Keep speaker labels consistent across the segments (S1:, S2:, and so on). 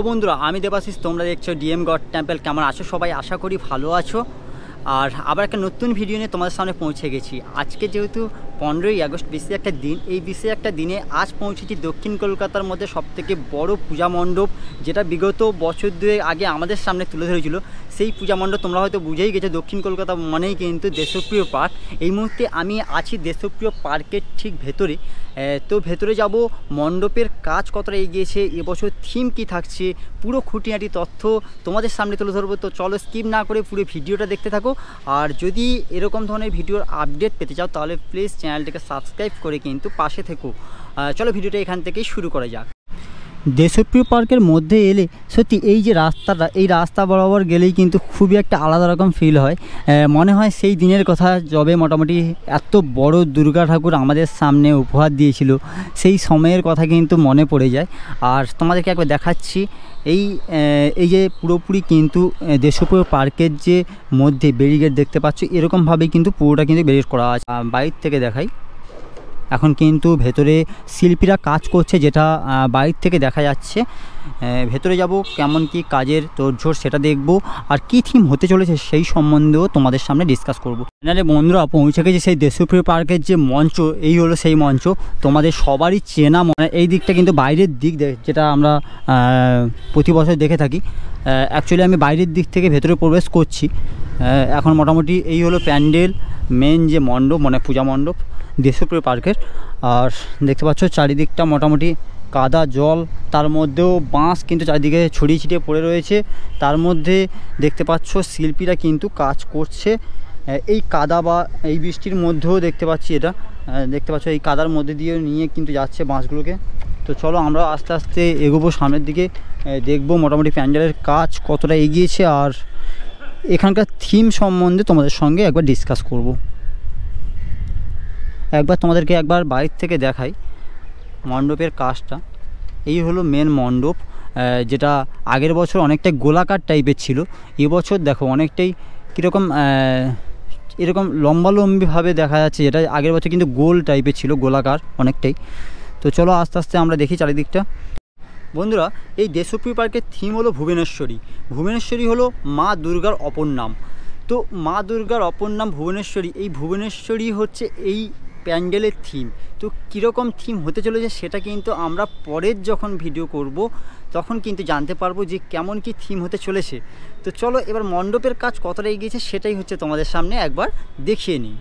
S1: Hello বন্ধুরা আমি দেবাশিস তোমরা দেখছো ডিএম গড টেম্পল কেমন আছো সবাই আশা করি ভালো আছো আর আবার একটা নতুন ভিডিও নিয়ে তোমাদের সামনে পৌঁছে গেছি আজকে যেহেতু পনেরোই আগস্ট বিশেষ একটা দিন এই বিশেষ একটা দিনে আজ পৌঁছেছি দক্ষিণ কলকাতার মধ্যে সবথেকে বড় পূজা মণ্ডপ যেটা বিগত বছর দুয়ে আগে আমাদের সামনে তুলে ধরেছিল সেই পূজা মণ্ডপ তোমরা হয়তো বুঝেই গেছো দক্ষিণ কলকাতা মানেই কিন্তু দেশপ্রিয় পার্ক এই মুহূর্তে আমি আছি দেশপ্রিয় পার্কের ঠিক ভেতরে তো ভেতরে যাব মণ্ডপের কাজ কতটা এগিয়েছে এবছর থিম কি থাকছে পুরো খুঁটিনাটি তথ্য তোমাদের সামনে তুলে ধরবো তো চলো স্কিপ না করে পুরো ভিডিওটা দেখতে থাকো আর যদি এরকম ধরনের ভিডিওর আপডেট পেতে চাও তাহলে প্লিজ চ্যানেলটিকে সাবস্ক্রাইব করে কিন্তু পাশে থেকো চলো ভিডিওটা এখান থেকেই শুরু করা যাক দেশপ্রিয় পার্কের মধ্যে এলে সত্যি এই যে রাস্তাটা এই রাস্তা বরাবর গেলেই কিন্তু খুবই একটা আলাদা রকম ফিল হয় মনে হয় সেই দিনের কথা যবে মোটামুটি এত বড় দুর্গা ঠাকুর আমাদের সামনে উপহার দিয়েছিল সেই সময়ের কথা কিন্তু মনে পড়ে যায় আর তোমাদেরকে একবার দেখাচ্ছি এই এই যে পুরোপুরি কিন্তু দেশপ্রিয় পার্কের যে মধ্যে ব্যারিগেড দেখতে পাচ্ছ এরকমভাবেই কিন্তু পুরোটা কিন্তু ব্যারিগেড করা আছে বাইর থেকে দেখাই এখন কিন্তু ভেতরে শিল্পীরা কাজ করছে যেটা বাইর থেকে দেখা যাচ্ছে ভেতরে যাব কেমন কি কাজের তোড়ঝোড় সেটা দেখব আর কি থিম হতে চলেছে সেই সম্বন্ধেও তোমাদের সামনে ডিসকাস করব নাহলে বন্ধুরা পৌঁছে গেছে সেই দেশপ্রিয় পার্কের যে মঞ্চ এই হলো সেই মঞ্চ তোমাদের সবারই চেনা মনে এই দিকটা কিন্তু বাইরের দিক যেটা আমরা প্রতি বছর দেখে থাকি অ্যাকচুয়ালি আমি বাইরের দিক থেকে ভেতরে প্রবেশ করছি এখন মোটামুটি এই হলো প্যান্ডেল মেন যে মণ্ডপ মানে পূজা মণ্ডপ দেশপ্রিয় পার্কের আর দেখতে পাচ্ছ চারিদিকটা মোটামুটি কাদা জল তার মধ্যেও বাঁশ কিন্তু চারিদিকে ছড়িয়ে ছিটিয়ে পড়ে রয়েছে তার মধ্যে দেখতে পাচ্ছ শিল্পীরা কিন্তু কাজ করছে এই কাদা বা এই বৃষ্টির মধ্যেও দেখতে পাচ্ছি এটা দেখতে পাচ্ছ এই কাদার মধ্যে দিয়ে নিয়ে কিন্তু যাচ্ছে বাঁশগুলোকে তো চলো আমরা আস্তে আস্তে এগোবো সামনের দিকে দেখব মোটামুটি প্যান্ডেলের কাজ কতটা এগিয়েছে আর এখানকার থিম সম্বন্ধে তোমাদের সঙ্গে একবার ডিসকাস করবো একবার তোমাদেরকে একবার বাইর থেকে দেখাই মণ্ডপের কাজটা এই হলো মেন মণ্ডপ যেটা আগের বছর অনেকটাই গোলাকার টাইপের ছিল এবছর দেখো অনেকটাই কীরকম এরকম লম্বালম্বিভাবে দেখা যাচ্ছে যেটা আগের বছর কিন্তু গোল টাইপের ছিল গোলাকার অনেকটাই তো চলো আস্তে আস্তে আমরা দেখি চারিদিকটা বন্ধুরা এই দেশপ্রিয় পার্কের থিম হলো ভুবনেশ্বরী ভুবনেশ্বরী হলো মা দুর্গার অপর নাম তো মা দুর্গার অপর নাম ভুবনেশ্বরী এই ভুবনেশ্বরী হচ্ছে এই প্যান্ডেলের থিম তো কীরকম থিম হতে চলেছে সেটা কিন্তু আমরা পরের যখন ভিডিও করব তখন কিন্তু জানতে পারবো যে কেমন কি থিম হতে চলেছে তো চলো এবার মণ্ডপের কাজ কতটা এগিয়েছে সেটাই হচ্ছে তোমাদের সামনে একবার দেখিয়ে নিই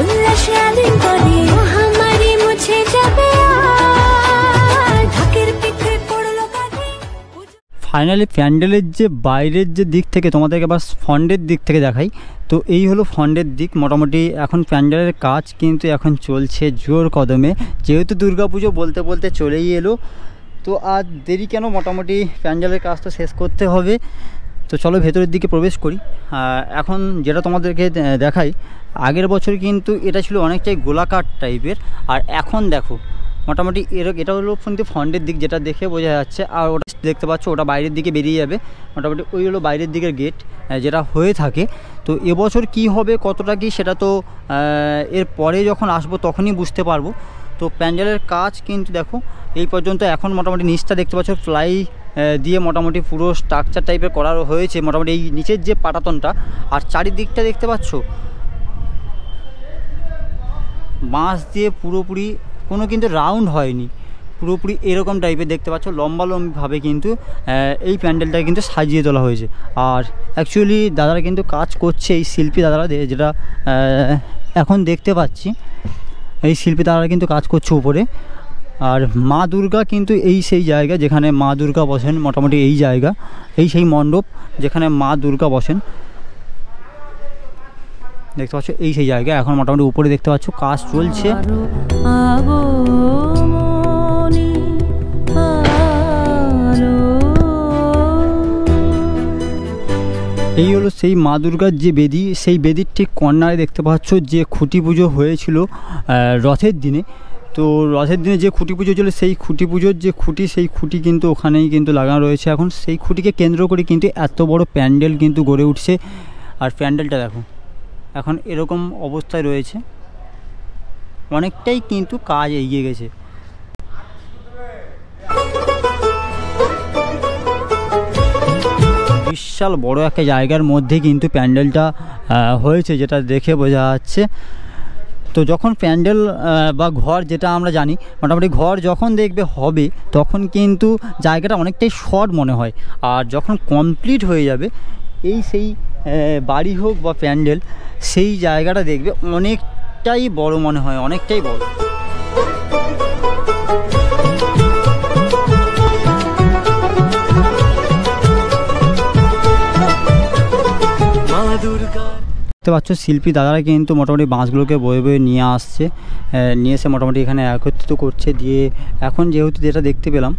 S1: উল্লাসে আলিঙ্গনে মহামারী মুছে যাবে ফাইনালি প্যান্ডেলের যে বাইরের যে দিক থেকে তোমাদেরকে আবার ফন্ডের দিক থেকে দেখাই তো এই হলো ফন্ডের দিক মোটামুটি এখন প্যান্ডেলের কাজ কিন্তু এখন চলছে জোর কদমে যেহেতু দুর্গাপুজো বলতে বলতে চলেই এলো তো আর দেরি কেন মোটামুটি প্যান্ডেলের কাজ তো শেষ করতে হবে তো চলো ভেতরের দিকে প্রবেশ করি এখন যেটা তোমাদেরকে দেখাই আগের বছর কিন্তু এটা ছিল অনেকটাই গোলাকার টাইপের আর এখন দেখো মোটামুটি এরকম এটা হলো কিন্তু ফ্রন্টের দিক যেটা দেখে বোঝা যাচ্ছে আর ওটা দেখতে পাচ্ছ ওটা বাইরের দিকে বেরিয়ে যাবে মোটামুটি ওই হলো বাইরের দিকের গেট যেটা হয়ে থাকে তো এবছর কি হবে কতটা কি সেটা তো এর পরে যখন আসবো তখনই বুঝতে পারবো তো প্যান্ডেলের কাজ কিন্তু দেখো এই পর্যন্ত এখন মোটামুটি নিচটা দেখতে পাচ্ছ ফ্লাই দিয়ে মোটামুটি পুরো স্ট্রাকচার টাইপের করা হয়েছে মোটামুটি এই নিচের যে পাটাতনটা আর চারিদিকটা দেখতে পাচ্ছ বাঁশ দিয়ে পুরোপুরি কোনো কিন্তু রাউন্ড হয়নি পুরোপুরি এরকম টাইপের দেখতে পাচ্ছ লম্বা লম্বিভাবে কিন্তু এই প্যান্ডেলটা কিন্তু সাজিয়ে তোলা হয়েছে আর অ্যাকচুয়ালি দাদারা কিন্তু কাজ করছে এই শিল্পী দাদারা যেটা এখন দেখতে পাচ্ছি এই শিল্পী দাদারা কিন্তু কাজ করছে উপরে আর মা দুর্গা কিন্তু এই সেই জায়গা যেখানে মা দুর্গা বসেন মোটামুটি এই জায়গা এই সেই মণ্ডপ যেখানে মা দুর্গা বসেন দেখতে পাচ্ছ এই সেই জায়গা এখন মোটামুটি উপরে দেখতে পাচ্ছ কাজ চলছে এই হলো সেই মা দুর্গার যে বেদি সেই বেদির ঠিক কর্নারে দেখতে পাচ্ছ যে খুঁটি পুজো হয়েছিল রথের দিনে তো রথের দিনে যে খুঁটি পুজো ছিল সেই খুঁটি পুজোর যে খুঁটি সেই খুঁটি কিন্তু ওখানেই কিন্তু লাগানো রয়েছে এখন সেই খুঁটিকে কেন্দ্র করে কিন্তু এত বড় প্যান্ডেল কিন্তু গড়ে উঠছে আর প্যান্ডেলটা দেখো এখন এরকম অবস্থায় রয়েছে অনেকটাই কিন্তু কাজ এগিয়ে গেছে বিশাল বড় একটা জায়গার মধ্যে কিন্তু প্যান্ডেলটা হয়েছে যেটা দেখে বোঝা যাচ্ছে তো যখন প্যান্ডেল বা ঘর যেটা আমরা জানি মোটামুটি ঘর যখন দেখবে হবে তখন কিন্তু জায়গাটা অনেকটাই শর্ট মনে হয় আর যখন কমপ্লিট হয়ে যাবে এই সেই বাড়ি হোক বা প্যান্ডেল সেই জায়গাটা দেখবে অনেকটাই বড় মনে হয় অনেকটাই বড় দেখতে পাচ্ছ শিল্পী দাদারা কিন্তু মোটামুটি বাঁশগুলোকে বয়ে বয়ে নিয়ে আসছে নিয়ে এসে মোটামুটি এখানে একত্রিত করছে দিয়ে এখন যেহেতু যেটা দেখতে পেলাম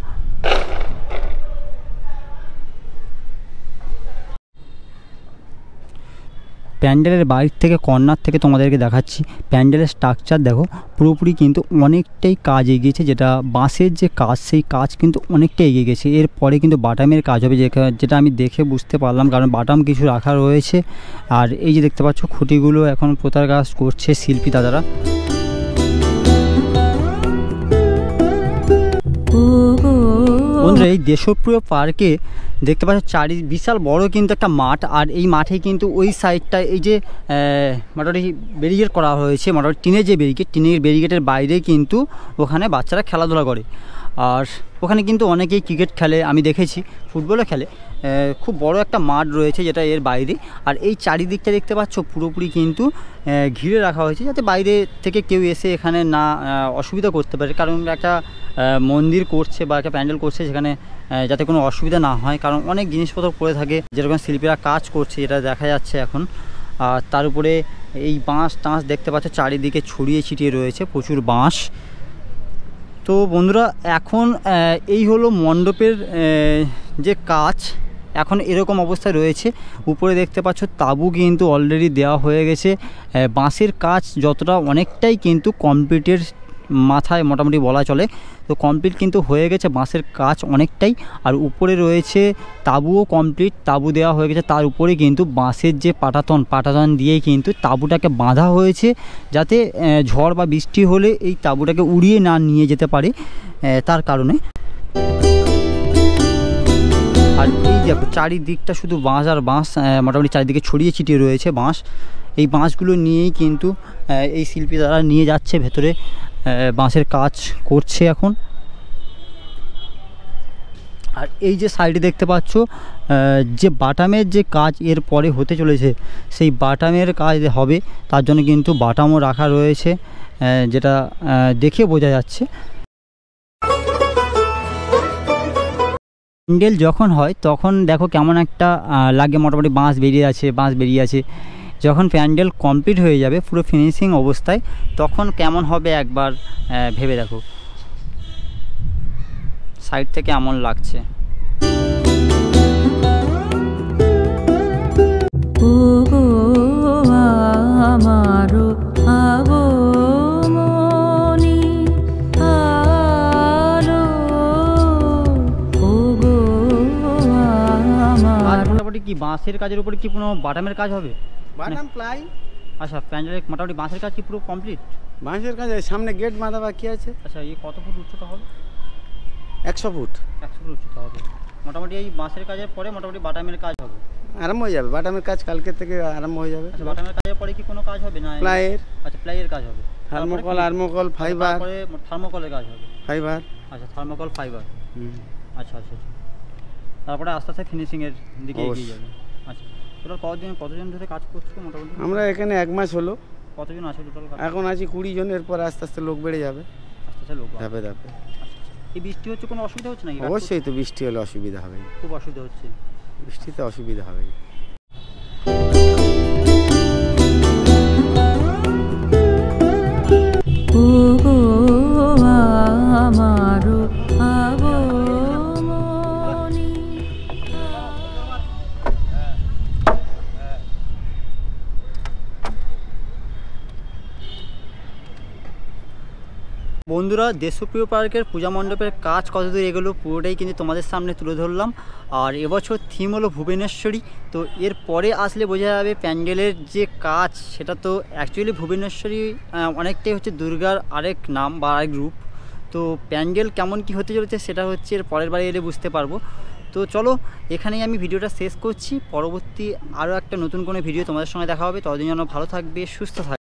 S1: প্যান্ডেলের বাইর থেকে কর্নার থেকে তোমাদেরকে দেখাচ্ছি প্যান্ডেলের স্ট্রাকচার দেখো পুরোপুরি কিন্তু অনেকটাই কাজ এগিয়েছে যেটা বাঁশের যে কাজ সেই কাজ কিন্তু অনেকটাই এগিয়ে গেছে এরপরে কিন্তু বাটামের কাজ হবে যেটা আমি দেখে বুঝতে পারলাম কারণ বাটাম কিছু রাখা রয়েছে আর এই যে দেখতে পাচ্ছ খুঁটিগুলো এখন প্রতার কাজ করছে শিল্পী দাদারা এই দেশপ্রিয় পার্কে দেখতে পাচ্ছ চারি বিশাল বড় কিন্তু একটা মাঠ আর এই মাঠে কিন্তু ওই সাইডটা এই যে মোটামুটি ব্যারিগেট করা হয়েছে মোটামুটি টিনের যে ব্যারিগেট টিনের ব্যারিগেটের বাইরে কিন্তু ওখানে বাচ্চারা খেলাধুলা করে আর ওখানে কিন্তু অনেকেই ক্রিকেট খেলে আমি দেখেছি ফুটবলও খেলে খুব বড় একটা মাঠ রয়েছে যেটা এর বাইরে আর এই চারিদিকটা দেখতে পাচ্ছ পুরোপুরি কিন্তু ঘিরে রাখা হয়েছে যাতে বাইরে থেকে কেউ এসে এখানে না অসুবিধা করতে পারে কারণ একটা মন্দির করছে বা একটা প্যান্ডেল করছে সেখানে যাতে কোনো অসুবিধা না হয় কারণ অনেক জিনিসপত্র পড়ে থাকে যেরকম শিল্পীরা কাজ করছে এটা দেখা যাচ্ছে এখন আর তার উপরে এই বাঁশ টাঁশ দেখতে পাচ্ছ চারিদিকে ছড়িয়ে ছিটিয়ে রয়েছে প্রচুর বাঁশ তো বন্ধুরা এখন এই হলো মণ্ডপের যে কাজ এখন এরকম অবস্থা রয়েছে উপরে দেখতে পাচ্ছ তাবু কিন্তু অলরেডি দেওয়া হয়ে গেছে বাঁশের কাজ যতটা অনেকটাই কিন্তু কমপ্লিটের মাথায় মোটামুটি বলা চলে তো কমপ্লিট কিন্তু হয়ে গেছে বাঁশের কাজ অনেকটাই আর উপরে রয়েছে তাবুও কমপ্লিট তাবু দেওয়া হয়ে গেছে তার উপরে কিন্তু বাঁশের যে পাটাতন পাটাতন দিয়েই কিন্তু তাবুটাকে বাঁধা হয়েছে যাতে ঝড় বা বৃষ্টি হলে এই তাবুটাকে উড়িয়ে না নিয়ে যেতে পারে তার কারণে দেখো চারিদিকটা শুধু বাঁশ আর বাঁশ মোটামুটি চারিদিকে ছড়িয়ে ছিটিয়ে রয়েছে বাঁশ এই বাঁশগুলো নিয়েই কিন্তু এই শিল্পী তারা নিয়ে যাচ্ছে ভেতরে বাঁশের কাজ করছে এখন আর এই যে সাইডে দেখতে পাচ্ছ যে বাটামের যে কাজ এর পরে হতে চলেছে সেই বাটামের কাজ হবে তার জন্য কিন্তু বাটামও রাখা রয়েছে যেটা দেখে বোঝা যাচ্ছে স্যান্ডেল যখন হয় তখন দেখো কেমন একটা লাগে মোটামুটি বাঁশ বেরিয়ে আছে বাঁশ বেরিয়ে আছে যখন প্যান্ডেল কমপ্লিট হয়ে যাবে পুরো ফিনিশিং অবস্থায় তখন কেমন হবে একবার ভেবে দেখো সাইড থেকে এমন লাগছে ও কি বাঁশের কাজের উপরে কি কোনো বাটামের কাজ হবে বাটাম প্লাই আচ্ছা প্যান্ডেল মোটামুটি বাঁশের কাজ কি পুরো কমপ্লিট বাঁশের কাজ সামনে গেট বাঁধা বাকি আছে আচ্ছা এই কত ফুট উচ্চতা হবে একশো ফুট একশো ফুট উচ্চতা হবে মোটামুটি এই বাঁশের কাজের পরে মোটামুটি বাটামের কাজ হবে আরম্ভ হয়ে যাবে বাটামের কাজ কালকে থেকে আরম্ভ হয়ে যাবে আচ্ছা, বাটামের কাজের পরে কি কোনো কাজ হবে না প্লাইয়ের আচ্ছা প্লাইয়ের কাজ হবে থার্মোকল আর্মোকল আচ্ছা, ফাইবার থার্মোকলের কাজ হবে ফাইবার আচ্ছা থার্মোকল ফাইবার আচ্ছা আচ্ছা আচ্ছা তারপরে আস্তে আস্তে ফিনিশিংয়ের দিকে এগিয়ে যাবে আচ্ছা টোটাল কতদিন কতজন ধরে কাজ করছো মোটামুটি আমরা এখানে এক মাস হলো কতজন আছে টোটাল এখন আছি 20 জন এরপর আস্তে আস্তে লোক বেড়ে যাবে আস্তে আস্তে লোক যাবে ধাপে আচ্ছা, আচ্ছা। এই বৃষ্টি হচ্ছে কোনো অসুবিধা হচ্ছে নাকি অবশ্যই তো বৃষ্টি হলে অসুবিধা হবে খুব অসুবিধা হচ্ছে বৃষ্টিতে অসুবিধা হবে বন্ধুরা দেশপ্রিয় পার্কের পূজা মণ্ডপের কাজ কতদূর এগুলো পুরোটাই কিন্তু তোমাদের সামনে তুলে ধরলাম আর এবছর থিম হলো ভুবনেশ্বরী তো এর পরে আসলে বোঝা যাবে প্যান্ডেলের যে কাজ সেটা তো অ্যাকচুয়ালি ভুবনেশ্বরী অনেকটাই হচ্ছে দুর্গার আরেক নাম বা আরেক রূপ তো প্যান্ডেল কেমন কি হতে চলেছে সেটা হচ্ছে এর পরের বারে এলে বুঝতে পারবো তো চলো এখানেই আমি ভিডিওটা শেষ করছি পরবর্তী আরও একটা নতুন কোনো ভিডিও তোমাদের সঙ্গে দেখা হবে ততদিন যেন ভালো থাকবে সুস্থ থাকবে